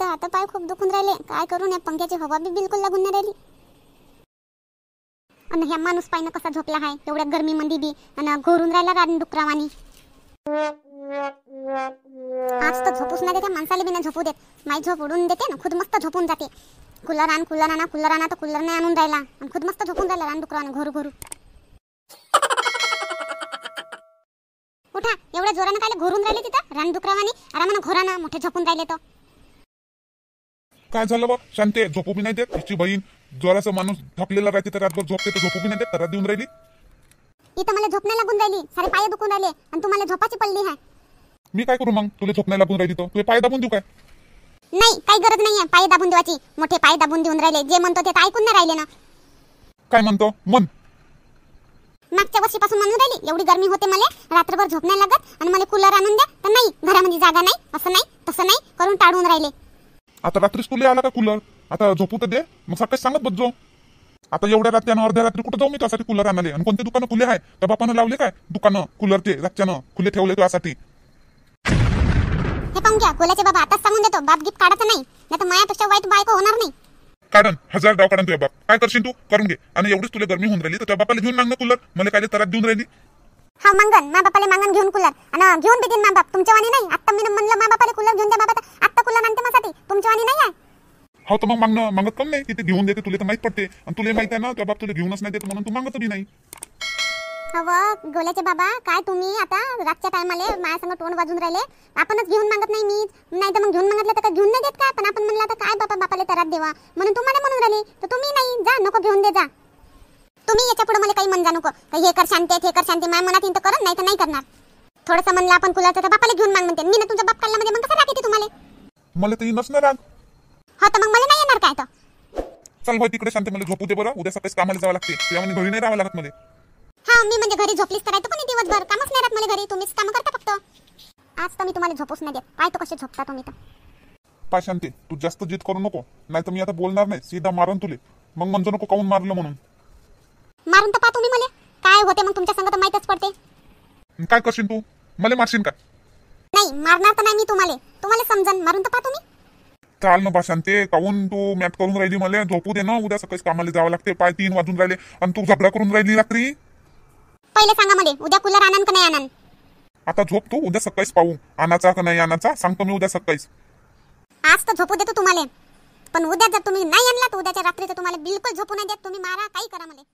काय तर पाय खूप दुखून राहिले काय करून या पंख्याची हवा बी बिलकुल लागून नाही राहिली आणि ह्या माणूस पायनं कसा झोपला आहे एवढ्या मंदी बी आणि घोरून राहिला गाडी डुकरावानी आज तर झोपूच नाही देत्या माणसाला बी नाही झोपू देत माई झोप उडून देते ना खुद मस्त झोपून जाते कुलर आण कुलर आणा कुलर आणा तर कुलर नाही आणून राहिला आणि खुद मस्त झोपून राहिला रान डुकरावानी घोरू घोरू उठा एवढ्या जोराने काय घोरून राहिले तिथं रान डुकरावानी आरामानं घोराना मोठे झोपून राहिले तर काय झालं बा शांते झोपू बी नाही देत तिची बहीण जोराचं माणूस झोपलेला राहते तर रात्र झोपते तर झोपू बी नाही देत तर देऊन राहिली इथं मला झोपण्या लागून राहिली सारे पाय दुखून राहिले आणि तुम्हाला झोपाची पडली आहे मी काय करू मग तुला झोप लागून राहिली तो तुला पाय दाबून देऊ काय नाही काही गरज नाहीये पाय दाबून देवाची मोठे पाय दाबून देऊन राहिले जे म्हणतो ते काय ऐकून नाही राहिले ना काय म्हणतो मन मागच्या वर्षीपासून म्हणून राहिली एवढी गर्मी होते मला रात्रभर झोप नाही लागत आणि मला कूलर आणून द्या तर नाही घरामध्ये जागा नाही असं नाही तसं नाही करून टाळून राहिले आता रात्री तुला आला का कूलर आता झोपू तर दे मग सकाळी सांगत बस बसजो आता एवढ्या रात्यानं अर्ध्या रात्री कुठं जाऊ मी त्यासाठी कूलर आणाले आणि कोणते दुकानं खुले आहे तर बापानं लावले काय दुकानं कूलरचे रातच्यानं खुले ठेवले तुझ्यासाठी हे पाहून घ्या कोल्याचे बाबा आताच सांगून देतो बाप गिफ्ट काढायचं नाही नाही तर मायापेक्षा वाईट बायको होणार नाही काढन हजार डाव काढन तुझ्या बाप काय करशील तू करून दे आणि एवढीच तुला गर्मी होऊन राहिली तर त्या बापाला घेऊन ना कुलर मला काय तरात देऊन राहिली हा मांगन मा बापाला मांगन घेऊन कूलर आणि घेऊन बी देईन मा बाप तुमच्या वाणी नाही आता मी म्हणलं मा बापाला कूलर घेऊन द्या बाबा हा हो, तर मग मागणं मागत कम नाही तिथे घेऊन देते तुला तर माहित पडते आणि तुला माहित आहे ना त्या बाप तुला घेऊनच नाही देत म्हणून तू मागत नाही गोल्याचे बाबा काय तुम्ही आता रातच्या टायमाले माझ्यासंग तोंड वाजून राहिले आपणच घेऊन मागत नाही मी नाही तर मग घेऊन मागितलं तर घेऊन नाही देत काय पण आपण म्हणलं तर काय बाबा बापाला तरात देवा म्हणून तुम्हाला म्हणून राहिले तर तुम्ही नाही जा नको घेऊन दे जा तुम्ही याच्या पुढे मला काही जा नको हे कर शांती हे कर शांती माझ्या मनात तर करत नाही तर नाही करणार थोडंसं म्हणलं आपण कुलाचं बापाला घेऊन माग म्हणते मी ना तुमचा बाप काढला म्हणजे मग कसं राखते तुम्हाला मला तरी नसणार राग हा हो, तर मग मला नाही येणार काय तर चल भाई तिकडे शांत मला झोपू दे बरं उद्या सकाळी कामाला जावं लागते तुला म्हणजे घरी नाही राहावं लागत मध्ये हा हो, मी म्हणजे घरी झोपलीस तर काय तो कोणी दिवसभर कामच नाही राहत मला घरी तुम्हीच काम करता फक्त आज तर मी तुम्हाला झोपूच नाही देत काय तो कसे झोपता तुम्ही तर पाय शांती तू जास्त जिद करू नको नाही तर मी आता बोलणार नाही सीधा मारून तुले मग म्हणजे नको काऊन मारलं म्हणून मारून तर पा तुम्ही मला काय होते मग तुमच्या संगत माहितीच पडते काय करशील तू मला मारशील का नाही मारणार तर नाही मी तुम्हाला तुम्हाला समजन मारून तर पा तुम्ही चाल ना बा ते काऊन तू मॅट करून राहिली मला झोपू दे ना उद्या सकाळी कामाला जावं लागते पाय तीन वाजून राहिले आणि तू झगडा करून राहिली रात्री पहिले सांगा मध्ये उद्या कुलर आणन का नाही आणन आता झोप तू उद्या सकाळीच पाहू आणाचा का नाही आणाचा सांगतो मी उद्या सकाळीच आज तर झोपू देतो तुम्हाला पण उद्या जर तुम्ही नाही आणला तर उद्याच्या रात्री तर तुम्हाला बिलकुल झोपू नाही देत तुम्ही मारा काही करा मला